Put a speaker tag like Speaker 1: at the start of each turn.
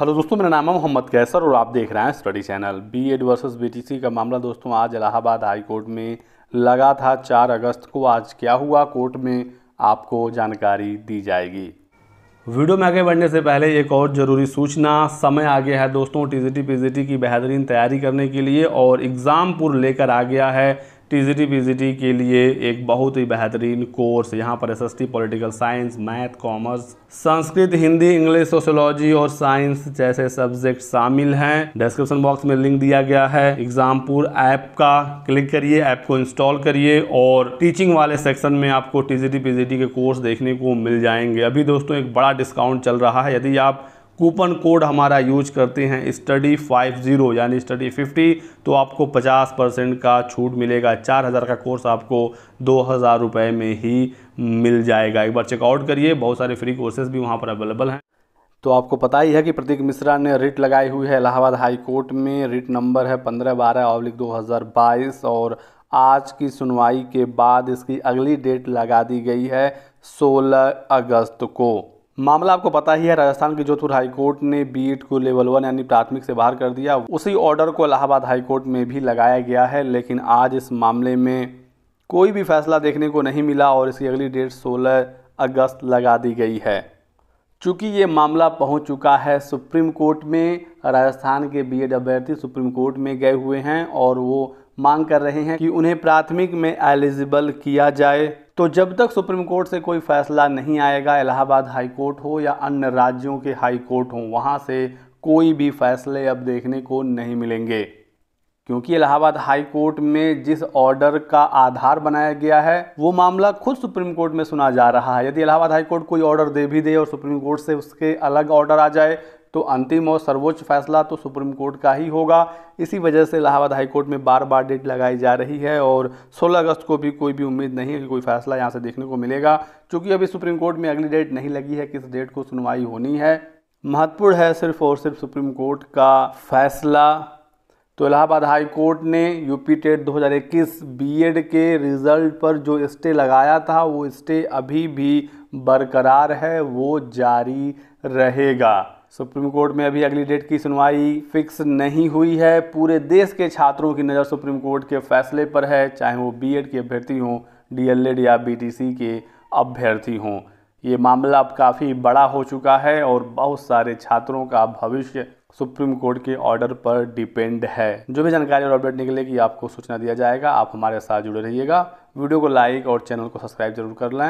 Speaker 1: hello दोस्तों मेरा नाम है मोहम्मद कैसर और आप देख रहे हैं study channel B Ed versus B का मामला दोस्तों आज इलाहाबाद हाई कोर्ट में लगा था चार अगस्त को आज क्या हुआ कोर्ट में आपको जानकारी दी जाएगी वीडियो में आगे बढ़ने से पहले एक और ज़रूरी सूचना समय आ गया है दोस्तों टी जी की बेहतरीन तैयारी करने के लिए और एग्ज़ाम पूर्व लेकर आ गया है टी पीजीटी के लिए एक बहुत ही बेहतरीन कोर्स यहाँ पर SST political science math commerce Sanskrit Hindi English sociology और साइंस जैसे सब्जेक्ट शामिल हैं डिस्क्रिप्शन बॉक्स में लिंक दिया गया है एग्जामपुर ऐप का क्लिक करिए ऐप को इंस्टॉल करिए और टीचिंग वाले सेक्शन में आपको टी पीजीटी के कोर्स देखने को मिल जाएंगे अभी दोस्तों एक बड़ा डिस्काउंट चल रहा है यदि आप कूपन कोड हमारा यूज करते हैं स्टडी फाइव ज़ीरो यानी स्टडी फिफ्टी तो आपको पचास परसेंट का छूट मिलेगा चार हज़ार का कोर्स आपको दो हज़ार रुपये में ही मिल जाएगा एक बार चेकआउट करिए बहुत सारे फ्री कोर्सेज भी वहाँ पर अवेलेबल हैं तो आपको पता ही है कि प्रतीक मिश्रा ने रिट लगाई हुई है इलाहाबाद हाई कोर्ट में रिट नंबर है पंद्रह बारह अवलिक दो हज़ार बाईस और आज की सुनवाई के बाद इसकी अगली डेट लगा दी गई है सोलह अगस्त को मामला आपको पता ही है राजस्थान के जोधपुर हाईकोर्ट ने बीएड को लेवल वन यानी प्राथमिक से बाहर कर दिया उसी ऑर्डर को इलाहाबाद हाईकोर्ट में भी लगाया गया है लेकिन आज इस मामले में कोई भी फैसला देखने को नहीं मिला और इसकी अगली डेट 16 अगस्त लगा दी गई है चूँकि ये मामला पहुंच चुका है सुप्रीम कोर्ट में राजस्थान के बी अभ्यर्थी सुप्रीम कोर्ट में गए हुए हैं और वो मांग कर रहे हैं कि उन्हें प्राथमिक में एलिजिबल किया जाए तो जब तक सुप्रीम कोर्ट से कोई फैसला नहीं आएगा इलाहाबाद हाई कोर्ट हो या अन्य राज्यों के हाई कोर्ट हो वहां से कोई भी फैसले अब देखने को नहीं मिलेंगे क्योंकि इलाहाबाद हाई कोर्ट में जिस ऑर्डर का आधार बनाया गया है वो मामला खुद सुप्रीम कोर्ट में सुना जा रहा है यदि इलाहाबाद हाई कोर्ट कोई ऑर्डर दे भी दे और सुप्रीम कोर्ट से उसके अलग ऑर्डर आ जाए तो अंतिम और सर्वोच्च फैसला तो सुप्रीम कोर्ट का ही होगा इसी वजह से इलाहाबाद हाईकोर्ट में बार बार डेट लगाई जा रही है और 16 अगस्त को भी कोई भी उम्मीद नहीं है कि कोई फैसला यहाँ से देखने को मिलेगा क्योंकि अभी सुप्रीम कोर्ट में अगली डेट नहीं लगी है किस डेट को सुनवाई होनी है महत्वपूर्ण है सिर्फ और सिर्फ सुप्रीम कोर्ट का फैसला तो इलाहाबाद हाई कोर्ट ने यूपी टेट 2021 बीएड के रिज़ल्ट पर जो स्टे लगाया था वो स्टे अभी भी बरकरार है वो जारी रहेगा सुप्रीम कोर्ट में अभी अगली डेट की सुनवाई फिक्स नहीं हुई है पूरे देश के छात्रों की नज़र सुप्रीम कोर्ट के फैसले पर है चाहे वो बीएड के अभ्यर्थी हों डीएलएड या बीटीसी के अभ्यर्थी हों ये मामला अब काफ़ी बड़ा हो चुका है और बहुत सारे छात्रों का भविष्य सुप्रीम कोर्ट के ऑर्डर पर डिपेंड है जो भी जानकारी और अपडेट निकलेगी आपको सूचना दिया जाएगा आप हमारे साथ जुड़े रहिएगा वीडियो को लाइक और चैनल को सब्सक्राइब जरूर कर लें